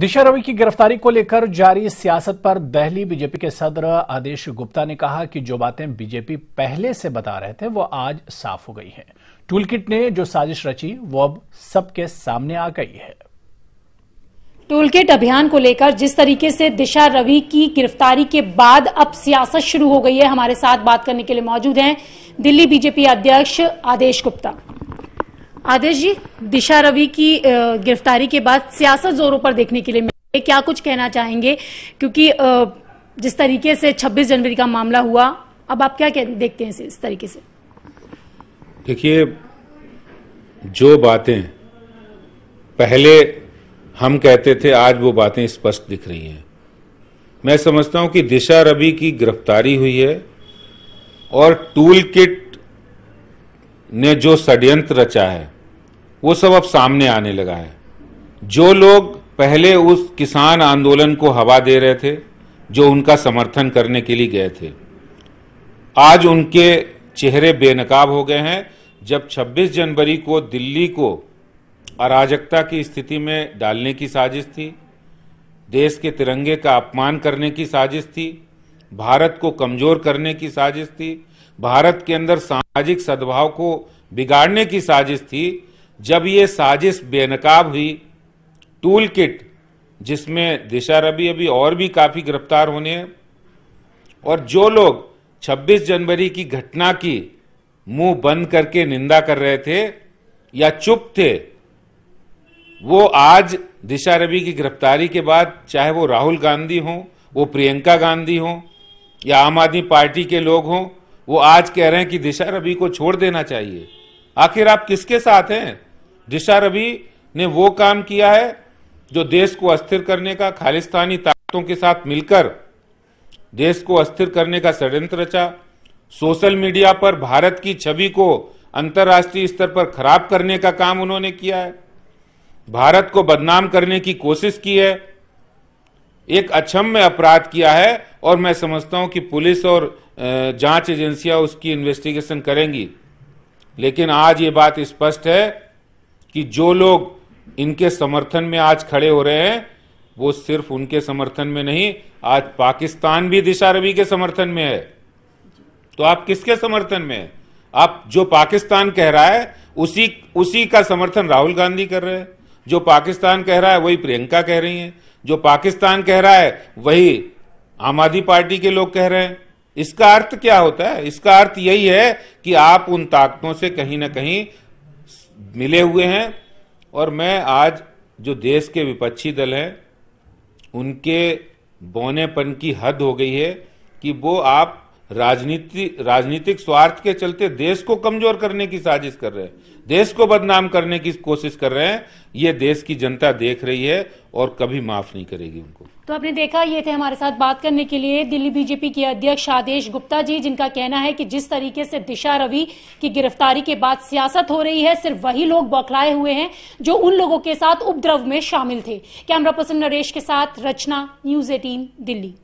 दिशा रवि की गिरफ्तारी को लेकर जारी सियासत पर दहली बीजेपी के सदर आदेश गुप्ता ने कहा कि जो बातें बीजेपी पहले से बता रहे थे वो आज साफ हो गई हैं। टूलकिट ने जो साजिश रची वो अब सबके सामने आ गई है टूलकिट अभियान को लेकर जिस तरीके से दिशा रवि की गिरफ्तारी के बाद अब सियासत शुरू हो गई है हमारे साथ बात करने के लिए मौजूद है दिल्ली बीजेपी अध्यक्ष आदेश गुप्ता आदेश जी दिशा रवि की गिरफ्तारी के बाद सियासत जोरों पर देखने के लिए मिले क्या कुछ कहना चाहेंगे क्योंकि जिस तरीके से 26 जनवरी का मामला हुआ अब आप क्या देखते हैं इस तरीके से देखिए जो बातें पहले हम कहते थे आज वो बातें स्पष्ट दिख रही हैं मैं समझता हूं कि दिशा रवि की गिरफ्तारी हुई है और टूल किट ने जो षड्यंत्र रचा है वो सब अब सामने आने लगा है जो लोग पहले उस किसान आंदोलन को हवा दे रहे थे जो उनका समर्थन करने के लिए गए थे आज उनके चेहरे बेनकाब हो गए हैं जब 26 जनवरी को दिल्ली को अराजकता की स्थिति में डालने की साजिश थी देश के तिरंगे का अपमान करने की साजिश थी भारत को कमजोर करने की साजिश थी भारत के अंदर सामाजिक सद्भाव को बिगाड़ने की साजिश थी जब ये साजिश बेनकाब हुई टूल किट जिसमें दिशा रवि अभी और भी काफ़ी गिरफ्तार होने हैं और जो लोग 26 जनवरी की घटना की मुंह बंद करके निंदा कर रहे थे या चुप थे वो आज दिशा रवि की गिरफ्तारी के बाद चाहे वो राहुल गांधी हों वो प्रियंका गांधी हों या आम आदमी पार्टी के लोग हों वो आज कह रहे हैं कि दिशा रवि को छोड़ देना चाहिए आखिर आप किसके साथ हैं दिशा रवि ने वो काम किया है जो देश को अस्थिर करने का खालिस्तानी ताकतों के साथ मिलकर देश को अस्थिर करने का षड्यंत्र रचा सोशल मीडिया पर भारत की छवि को अंतर्राष्ट्रीय स्तर पर खराब करने का काम उन्होंने किया है भारत को बदनाम करने की कोशिश की है एक अक्षम्य अपराध किया है और मैं समझता हूं कि पुलिस और जांच एजेंसियां उसकी इन्वेस्टिगेशन करेंगी लेकिन आज ये बात स्पष्ट है कि जो लोग इनके समर्थन में आज खड़े हो रहे हैं वो सिर्फ उनके समर्थन में नहीं आज पाकिस्तान भी दिशा रवि के समर्थन में है तो आप किसके समर्थन में है आप जो पाकिस्तान कह रहा है उसी उसी का समर्थन राहुल गांधी कर रहे हैं जो पाकिस्तान कह रहा है वही प्रियंका कह रही हैं जो पाकिस्तान कह रहा है वही आम आदमी पार्टी के लोग कह रहे हैं इसका अर्थ क्या होता है इसका अर्थ यही है कि आप उन ताकतों से कहीं ना कहीं मिले हुए हैं और मैं आज जो देश के विपक्षी दल हैं उनके बौनेपन की हद हो गई है कि वो आप राजनीति राजनीतिक स्वार्थ के चलते देश को कमजोर करने की साजिश कर रहे हैं देश को बदनाम करने की कोशिश कर रहे हैं ये देश की जनता देख रही है और कभी माफ नहीं करेगी उनको तो आपने देखा ये थे हमारे साथ बात करने के लिए दिल्ली बीजेपी के अध्यक्ष आदेश गुप्ता जी जिनका कहना है कि जिस तरीके से दिशा रवि की गिरफ्तारी के बाद सियासत हो रही है सिर्फ वही लोग बौखलाए हुए हैं जो उन लोगों के साथ उपद्रव में शामिल थे कैमरा पर्सन नरेश के साथ रचना न्यूज एटीन दिल्ली